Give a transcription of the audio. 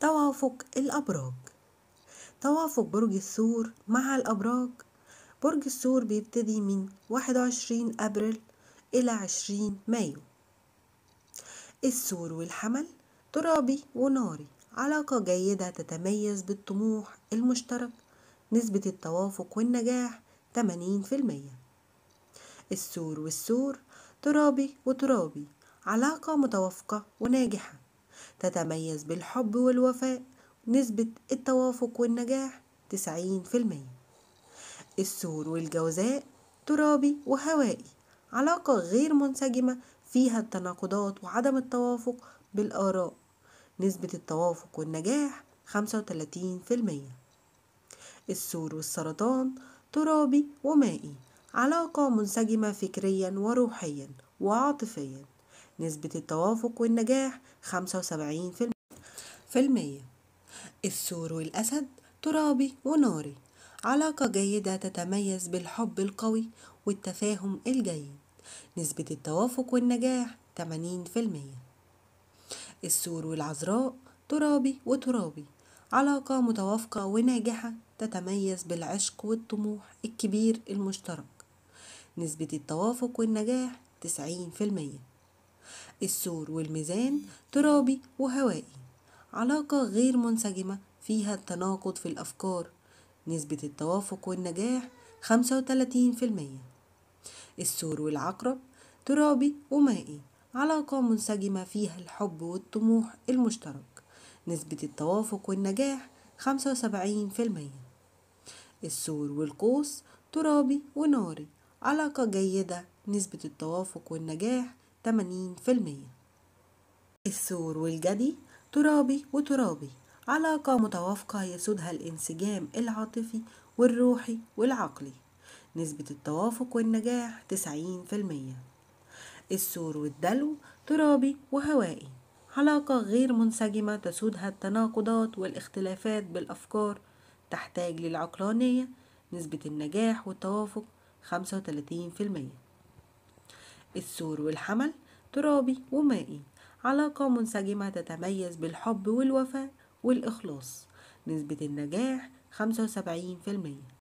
توافق الأبراج توافق برج الثور مع الأبراج برج الثور بيبتدي من 21 أبريل إلى 20 مايو الثور والحمل ترابي وناري علاقة جيدة تتميز بالطموح المشترك نسبة التوافق والنجاح 80% الثور والثور ترابي وترابي علاقة متوافقة وناجحة تتميز بالحب والوفاء نسبة التوافق والنجاح 90% السور والجوزاء ترابي وهوائي علاقة غير منسجمة فيها التناقضات وعدم التوافق بالآراء نسبة التوافق والنجاح 35% السور والسرطان ترابي ومائي علاقة منسجمة فكريا وروحيا وعاطفيا نسبة التوافق والنجاح 75% في المية. الثور والأسد ترابي وناري علاقة جيدة تتميز بالحب القوي والتفاهم الجيد نسبة التوافق والنجاح 80% الثور والعذراء ترابي وترابي علاقة متوافقة وناجحة تتميز بالعشق والطموح الكبير المشترك نسبة التوافق والنجاح 90% السور والميزان ترابي وهوائي علاقة غير منسجمة فيها التناقض في الأفكار نسبة التوافق والنجاح 35% السور والعقرب ترابي ومائي علاقة منسجمة فيها الحب والطموح المشترك نسبة التوافق والنجاح 75% السور والقوس ترابي وناري علاقة جيدة نسبة التوافق والنجاح 80% الثور والجدي ترابي وترابي علاقة متوافقة يسودها الانسجام العاطفي والروحي والعقلي نسبة التوافق والنجاح 90% الثور والدلو ترابي وهوائي علاقة غير منسجمة تسودها التناقضات والاختلافات بالأفكار تحتاج للعقلانية نسبة النجاح والتوافق 35% الثور والحمل ترابي ومائي علاقة منسجمة تتميز بالحب والوفاء والإخلاص نسبة النجاح 75%